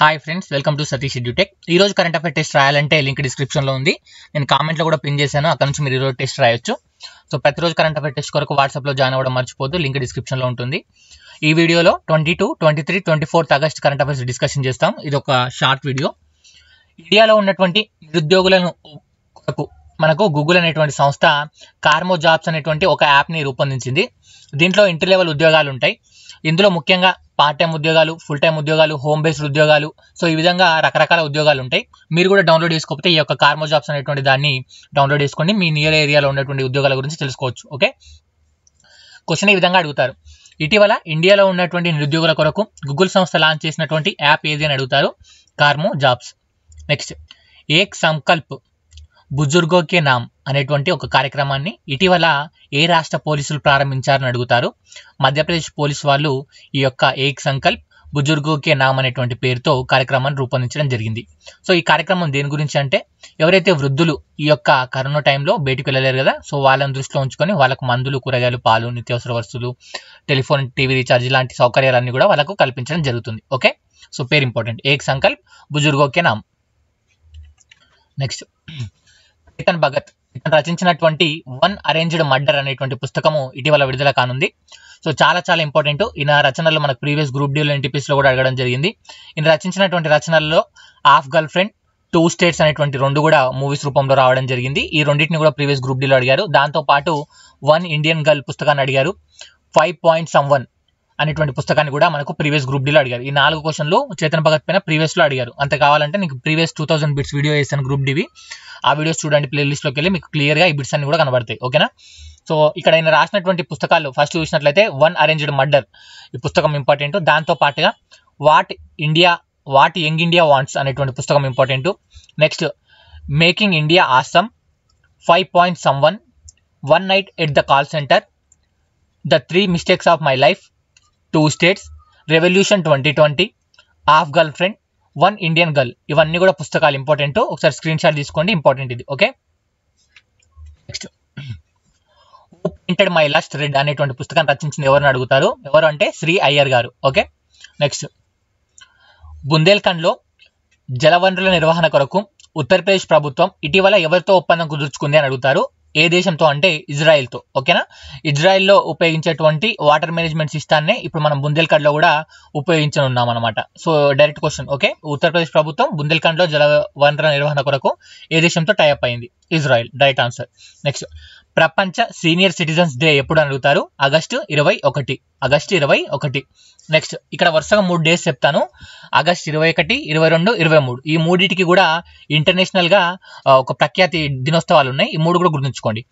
hi friends welcome to Satish Edutech ఈ రోజు current affair test రాయాలంటే లింక్ డిస్క్రిప్షన్లో ఉంది నేను కామెంట్లో కూడా పిన్ చేశాను అక్కడ నుంచి మీరు ఈరోజు టెస్ట్ రాయొచ్చు సో ప్రతిరోజు కరెంట్ అఫేర్ టెస్ట్ కొరకు వాట్సాప్లో జాయిన్ అవ్వడం మర్చిపోదు లింక్ డిస్క్రిప్షన్లో ఉంటుంది ఈ వీడియోలో twenty two twenty three twenty fourth August current affairs discussion చేస్తాం ఇది ఒక షార్ట్ వీడియో ఇండియాలో ఉన్నటువంటి నిరుద్యోగులను మనకు గూగుల్ అనేటువంటి సంస్థ కార్మో జాబ్స్ అనేటువంటి ఒక యాప్ని రూపొందించింది దీంట్లో ఇంటర్ లెవెల్ ఉద్యోగాలు ఉంటాయి ఇందులో ముఖ్యంగా పార్ట్ టైం ఉద్యోగాలు ఫుల్ టైం ఉద్యోగాలు హోమ్ బేస్డ్ ఉద్యోగాలు సో ఈ విధంగా రకరకాల ఉద్యోగాలు ఉంటాయి మీరు కూడా డౌన్లోడ్ చేసుకోకపోతే ఈ యొక్క కార్మో జాబ్స్ అనేటువంటి దాన్ని డౌన్లోడ్ చేసుకోండి మీ నియర్ ఏరియాలో ఉన్నటువంటి ఉద్యోగాల గురించి తెలుసుకోవచ్చు ఓకే క్వశ్చన్ ఈ విధంగా అడుగుతారు ఇటీవల ఇండియాలో ఉన్నటువంటి నిరుద్యోగుల కొరకు గూగుల్ సంస్థ లాంచ్ చేసినటువంటి యాప్ ఏది అని అడుగుతారు Karmo jobs next Ek Sankalp Bujurgo ke Naam అనేటువంటి ఒక కార్యక్రమాన్ని ఇటీవల ఏ రాష్ట్ర పోలీసులు ప్రారంభించారని అడుగుతారు మధ్యప్రదేశ్ పోలీస్ వాళ్ళు ఈ యొక్క ఏక్ సంకల్ప్ బుజుర్గుకే నామ్ అనేటువంటి పేరుతో కార్యక్రమాన్ని రూపొందించడం జరిగింది సో ఈ కార్యక్రమం దేని గురించి అంటే ఎవరైతే వృద్ధులు ఈ యొక్క కరోనా టైంలో బయటకు వెళ్ళలేరు కదా సో వాళ్ళని దృష్టిలో ఉంచుకొని వాళ్ళకు మందులు కూరగాయలు పాలు నిత్యావసర వస్తువులు టెలిఫోన్ టీవీ రీఛార్జ్ లాంటి సౌకర్యాలన్నీ కూడా వాళ్ళకు కల్పించడం జరుగుతుంది ఓకే సో పేరు ఇంపార్టెంట్ ఏక్ సంకల్ప్ బుజుర్గోకే నామ్ నెక్స్ట్ చేతన్ భగత్ ఇతను రచించినటువంటి వన్ అరేంజ్డ్ మర్డర్ అనేటువంటి పుస్తకము ఇటీవల విడుదల కానుంది సో చాలా చాలా ఇంపార్టెంట్ ఈయన రచనలు మనకు ప్రీవియస్ గ్రూప్ డీలో ఎన్టీపీస్ లో కూడా అడగడం జరిగింది ఈయన రచించినటువంటి రచనల్లో half girlfriend two states అనేటువంటి రెండు కూడా మూవీస్ రూపంలో రావడం జరిగింది ఈ రెండింటిని కూడా ప్రీవియస్ గ్రూప్ డీలో అడిగారు దాంతో పాటు వన్ ఇండియన్ గర్ల్ పుస్తకాన్ని అడిగారు ఫైవ్ పాయింట్ సమ్ వన్ అనేటువంటి పుస్తకాన్ని కూడా మనకు ప్రీవియస్ గ్రూప్ డీలో అడిగారు ఈ నాలుగు క్వశ్చన్లు చేతన్ భగత్ పైన ప్రీవియస్లో అడిగారు అంత కావాలంటే నీకు previous two thousand bits video వేసాను గ్రూప్ డివి ఆ వీడియోస్ చూడండి ప్లేలిస్ట్లోకి వెళ్ళి మీకు క్లియర్గా ఈ బిట్స్ అన్ని కూడా కనబడతాయి ఓకేనా సో ఇక్కడ ఆయన రాసినటువంటి పుస్తకాలు ఫస్ట్ చూసినట్లయితే వన్ అరేంజ్డ్ మర్డర్ ఈ పుస్తకం ఇంపార్టెంట్ దాంతో పాటుగా what India what young India wants అనేటువంటి పుస్తకం important next making India awesome five point someone one night at the call centre the three mistakes of my life two states revolution twenty twenty half girlfriend one Indian girl ఇవన్నీ కూడా పుస్తకాలు important ఒకసారి screenshot తీసుకోండి important ఇది okay next printed my last red అనేటువంటి పుస్తకాన్ని రచించింది ఎవరిని అడుగుతారు ఎవరు అంటే శ్రీ అయ్యర్ గారు ఓకే నెక్స్ట్ బుందేల్ఖండ్లో జలవనరుల నిర్వహణ కొరకు ఉత్తరప్రదేశ్ ప్రభుత్వం ఇటీవల ఎవరితో ఒప్పందం కుదుర్చుకుంది అని అడుగుతారు ఏ దేశంతో అంటే ఇజ్రాయెల్తో ఓకేనా ఇజ్రాయెల్లో ఉపయోగించేటువంటి వాటర్ మేనేజ్మెంట్ సిస్టాన్నే ఇప్పుడు మనం బుందేల్ఖండ్లో కూడా ఉపయోగించనున్నాం అనమాట so direct question okay Uttar Pradesh ప్రభుత్వం బుందేల్ఖండ్లో జల వనరుల నిర్వహణ కొరకు ఏ దేశంతో టైఅప్ అయింది ఇజ్రాయెల్ డైరెక్ట్ ఆన్సర్ నెక్స్ట్ ప్రపంచ సీనియర్ సిటిజన్స్ డే ఎప్పుడు అడుగుతారు ఆగస్టు ఇరవై ఒకటి ఆగస్టు ఇరవై ఒకటి నెక్స్ట్ ఇక్కడ వరుసగా మూడు డేస్ చెప్తాను ఆగస్ట్ ఇరవై ఒకటి ఇరవై రెండు ఇరవై మూడు ఈ మూడింటికి కూడా ఇంటర్నేషనల్గా ఒక ప్రఖ్యాతి దినోత్సవాలు ఉన్నాయి ఈ మూడు కూడా గుర్తుంచుకోండి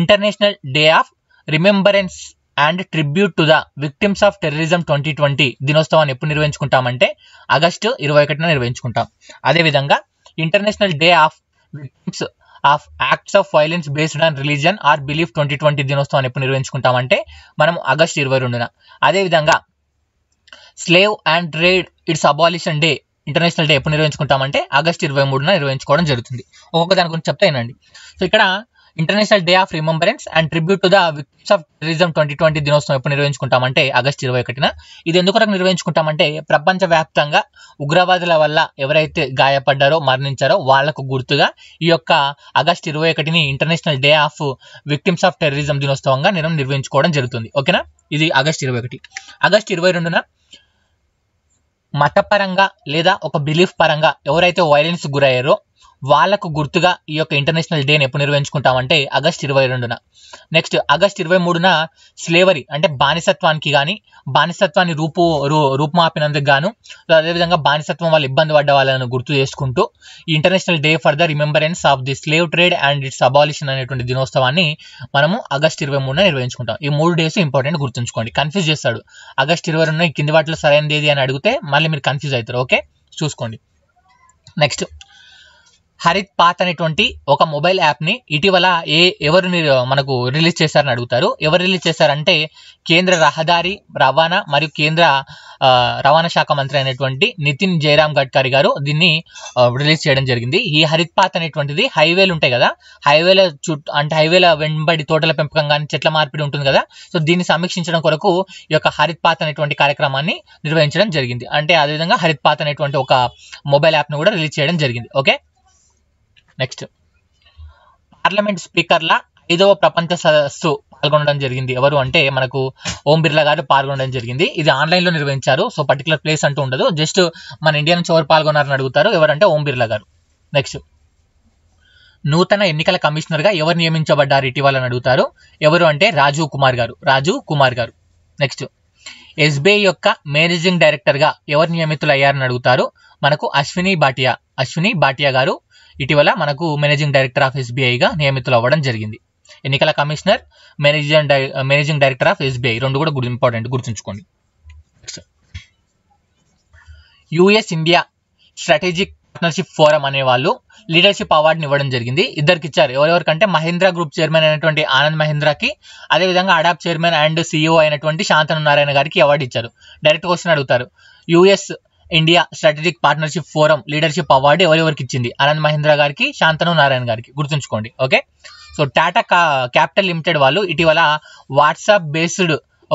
international day of remembrance and tribute to the victims of terrorism twenty twenty దినోత్సవాన్ని ఎప్పుడు నిర్వహించుకుంటామంటే ఆగస్టు ఇరవై ఒకటిన నిర్వహించుకుంటాం అదేవిధంగా international day of victims of acts of violence based on religion or belief twenty twenty అని ఎప్పుడు నిర్వహించుకుంటామంటే మనం ఆగస్ట్ ఇరవై రెండున అదేవిధంగా slave and trade its abolition day international day ఎప్పుడు నిర్వహించుకుంటామంటే ఆగస్ట్ ఇరవై మూడున నిర్వహించుకోవడం జరుగుతుంది ఒక్కొక్క దాని గురించి చెప్తా ఏనండి సో ఇక్కడ international day of remembrance and tribute to the victims of terrorism twenty twenty దినోత్సవం ఎప్పుడు నిర్వహించుకుంటామంటే ఆగస్ట్ ఇరవై ఒకటిన ఇది ఎందుకు వరకు నిర్వహించుకుంటామంటే ప్రపంచ వ్యాప్తంగా ఉగ్రవాదుల వల్ల ఎవరైతే గాయపడ్డారో మరణించారో వాళ్లకు గుర్తుగా ఈ యొక్క ఆగస్ట్ ఇరవై ఒకటిని international day of victims of terrorism దినోత్సవంగా నేను నిర్వహించుకోవడం జరుగుతుంది ఓకేనా ఇది ఆగస్ట్ ఇరవై ఒకటి ఆగస్ట్ ఇరవై రెండున మతపరంగా లేదా ఒక బిలీఫ్ పరంగా ఎవరైతే వైలెన్స్ గురయ్యారో వాళ్ళకు గుర్తుగా ఈ యొక్క ఇంటర్నేషనల్ డేని ఎప్పుడు నిర్వహించుకుంటామంటే ఆగస్ట్ ఇరవై రెండున నెక్స్ట్ ఆగస్ట్ ఇరవై మూడున స్లేవరీ అంటే బానిసత్వానికి కానీ బానిసత్వాన్ని రూపు రూ రూపుమాపినందుకు గాను అదేవిధంగా బానిసత్వం వాళ్ళు ఇబ్బంది పడ్డ వాళ్ళని గుర్తు చేసుకుంటూ ఈ international day for the remembrance of the slave trade and its abolition అనేటువంటి దినోత్సవాన్ని మనము ఆగస్ట్ ఇరవై మూడున నిర్వహించుకుంటాం ఈ మూడు డేస్ ఇంపార్టెంట్ గుర్తుంచుకోండి కన్ఫ్యూజ్ చేస్తాడు ఆగస్ట్ ఇరవై రెండున కింది వాటిలో సరైనది ఏది అని అడిగితే మళ్ళీ మీరు కన్ఫ్యూజ్ అవుతారు ఓకే చూసుకోండి నెక్స్ట్ హరిత్ పాత్ అనేటువంటి ఒక మొబైల్ యాప్ని ఇటీవల ఏ ఎవరు మనకు రిలీజ్ చేశారని అడుగుతారు ఎవరు రిలీజ్ చేశారంటే కేంద్ర రహదారి రవాణా మరియు కేంద్ర రవాణా శాఖ మంత్రి అయినటువంటి నితిన్ జయరామ్ గడ్కరీ గారు దీన్ని రిలీజ్ చేయడం జరిగింది ఈ హరిత్ పాత్ అనేటువంటిది హైవేలు ఉంటాయి కదా హైవేల చుట్టూ అంటే హైవేల వెంబడి తోటల పెంపకం కానీ చెట్ల మార్పిడి ఉంటుంది కదా సో దీన్ని సమీక్షించడం కొరకు ఈ యొక్క హరిత్ పాత్ అనేటువంటి కార్యక్రమాన్ని నిర్వహించడం జరిగింది అంటే అదేవిధంగా హరిత్ పాత్ అనేటువంటి ఒక మొబైల్ యాప్ను కూడా రిలీజ్ చేయడం జరిగింది ఓకే నెక్స్ట్ పార్లమెంట్ స్పీకర్ల ఐదవ ప్రపంచ సదస్సు పాల్గొనడం జరిగింది ఎవరు అంటే మనకు ఓం బిర్లా గారు పాల్గొనడం జరిగింది ఇది ఆన్లైన్లో నిర్వహించారు సో పర్టికులర్ ప్లేస్ అంటూ ఉండదు జస్ట్ మన ఇండియా నుంచి ఎవరు పాల్గొన్నారని అడుగుతారు ఎవరంటే ఓం బిర్లా గారు నెక్స్ట్ నూతన ఎన్నికల కమిషనర్గా ఎవరు నియమించబడ్డారు ఇటీవలని అడుగుతారు ఎవరు అంటే రాజీవ్ కుమార్ గారు రాజీవ్ కుమార్ గారు నెక్స్ట్ ఎస్బీఐ యొక్క మేనేజింగ్ డైరెక్టర్గా ఎవరు నియమితులు అయ్యారని అడుగుతారు మనకు అశ్విని భాటియా అశ్విని భాటియా గారు ఇటీవల మనకు మేనేజింగ్ డైరెక్టర్ ఆఫ్ ఎస్బీఐగా నియమితులు అవ్వడం జరిగింది ఎన్నికల commissioner managing managing director of SBI రెండు కూడా ఇంపార్టెంట్ గుర్తుంచుకోండి US India strategic partnership forum అనే వాళ్ళు లీడర్షిప్ అవార్డుని ఇవ్వడం జరిగింది ఇద్దరికి ఇచ్చారు ఎవరెవరికంటే మహేంద్ర గ్రూప్ చైర్మన్ అయినటువంటి ఆనంద్ మహేంద్రకి అదేవిధంగా అడాప్ చైర్మన్ అండ్ సీఈఓ అయినటువంటి శాంతను నారాయణ గారికి అవార్డు ఇచ్చారు డైరెక్ట్ క్వశ్చన్ అడుగుతారు US India strategic partnership forum leadership award ఎవరెవరికి ఇచ్చింది ఆనంద్ మహేంద్ర గారికి శాంతను నారాయణ గారికి గుర్తుంచుకోండి ఓకే సో టాటా కా క్యాపిటల్ లిమిటెడ్ వాళ్ళు ఇటీవల వాట్సాప్ బేస్డ్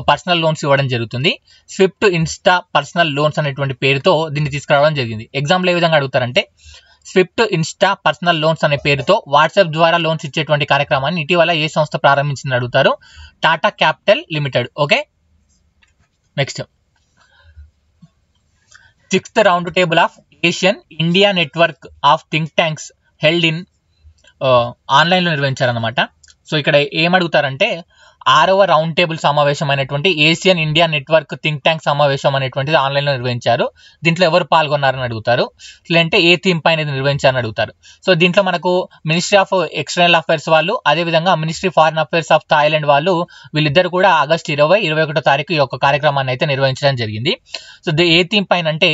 పర్సనల్ లోన్స్ ఇవ్వడం జరుగుతుంది స్విఫ్ట్ ఇన్స్టా పర్సనల్ లోన్స్ అనేటువంటి పేరుతో దీన్ని తీసుకురావడం జరిగింది ఎగ్జామ్లో ఏ విధంగా అడుగుతారంటే స్విఫ్ట్ ఇన్స్టా పర్సనల్ లోన్స్ అనే పేరుతో వాట్సాప్ ద్వారా లోన్స్ ఇచ్చేటువంటి కార్యక్రమాన్ని ఇటీవల ఏ సంస్థ ప్రారంభించిందని అడుగుతారు Tata Capital Limited okay next round table of ASEAN India network of think tanks held in ఆన్లైన్లో నిర్వహించారనమాట సో ఇక్కడ ఏమడుగుతారంటే ఆరవ రౌండ్ టేబుల్ సమావేశం అనేటువంటి ASEAN India network think tank సమావేశం అనేటువంటిది ఆన్లైన్లో నిర్వహించారు దీంట్లో ఎవరు పాల్గొన్నారని అడుగుతారు లేదంటే ఏ థీమ్ పైన నిర్వహించారని అడుగుతారు సో దీంట్లో మనకు మినిస్ట్రీ ఆఫ్ ఎక్స్టర్నల్ అఫైర్స్ వాళ్ళు అదేవిధంగా ministry foreign affairs of Thailand వాళ్ళు వీళ్ళిద్దరు కూడా ఆగస్ట్ ఇరవై ఇరవై ఒకటో తారీఖు ఈ యొక్క కార్యక్రమాన్ని అయితే నిర్వహించడం జరిగింది సో ఏ థీమ్ పైన అంటే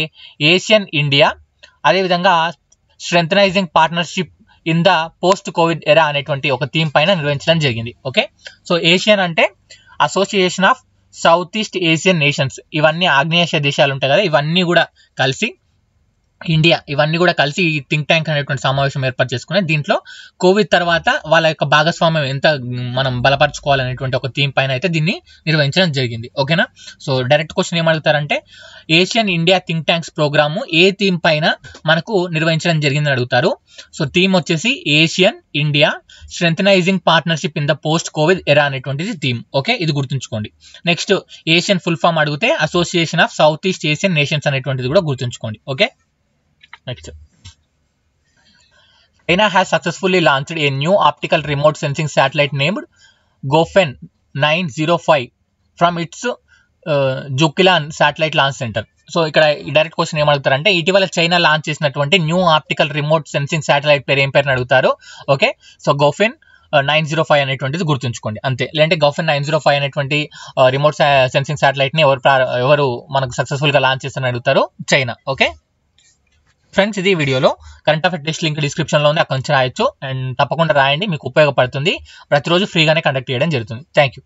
ఏషియన్ ఇండియా అదేవిధంగా strengthening partnership in the post COVID era అనేటువంటి ఒక థీమ్ పైన నిర్వహించడం జరిగింది ఓకే సో ఏషియన్ అంటే association of South East Asian nations ఇవన్నీ ఆగ్నేయాసియా దేశాలు ఉంటాయి కదా ఇవన్నీ కూడా కలిసి ఇండియా ఇవన్నీ కూడా కలిసి ఈ థింక్ ట్యాంక్ అనేటువంటి సమావేశం ఏర్పాటు చేసుకుని దీంట్లో కోవిడ్ తర్వాత వాళ్ళ యొక్క భాగస్వామ్యం ఎంత మనం బలపరచుకోవాలనేటువంటి ఒక థీమ్ పైన అయితే దీన్ని నిర్వహించడం జరిగింది ఓకేనా సో డైరెక్ట్ క్వశ్చన్ ఏమడుగుతారంటే ASEAN India think tanks programme ఏ థీమ్ పైన మనకు నిర్వహించడం జరిగిందని అడుగుతారు సో థీమ్ వచ్చేసి ASEAN India strengthening partnership in the post COVID era అనేటువంటిది థీమ్ ఓకే ఇది గుర్తుంచుకోండి నెక్స్ట్ ఏషియన్ ఫుల్ ఫామ్ అడిగితే association of South East Asian nations అనేటువంటిది కూడా గుర్తుంచుకోండి okay has successfully launched a new optical remote sensing satellite named Gaofen nine zero five from its Jiuquan satellite launch centre so ఇక్కడ direct question ఏమడుగుతారంటే ఇటీవల China launch చేసినటువంటి new optical remote sensing satellite పేరు ఏం పేరుని అడుగుతారు okay so Gaofen nine zero five అనేటువంటిది గుర్తుంచుకోండి అంతే లేదంటే గవర్ఫెన్ నైన్ జీరో ఫైవ్ అనేటువంటి రిమోట్ సెన్సింగ్ శాటిలైట్ని ఎవరు ఎవరు మనకు సక్సెస్ఫుల్గా లాంచ్ చేస్తారని అడుగుతారు చైనా ఓకే ఫ్రెండ్స్ ఇది వీడియోలో కరెంట్ అఫేర్ టెస్ట్ లింక్ లో ఉంది అక్కడ నుంచి రాయొచ్చు అండ్ తప్పకుండా రాయండి మీకు ఉపయోగపడుతుంది ప్రతిరోజు ఫ్రీగానే కండక్ట్ చేయడం జరుగుతుంది థ్యాంక్ యూ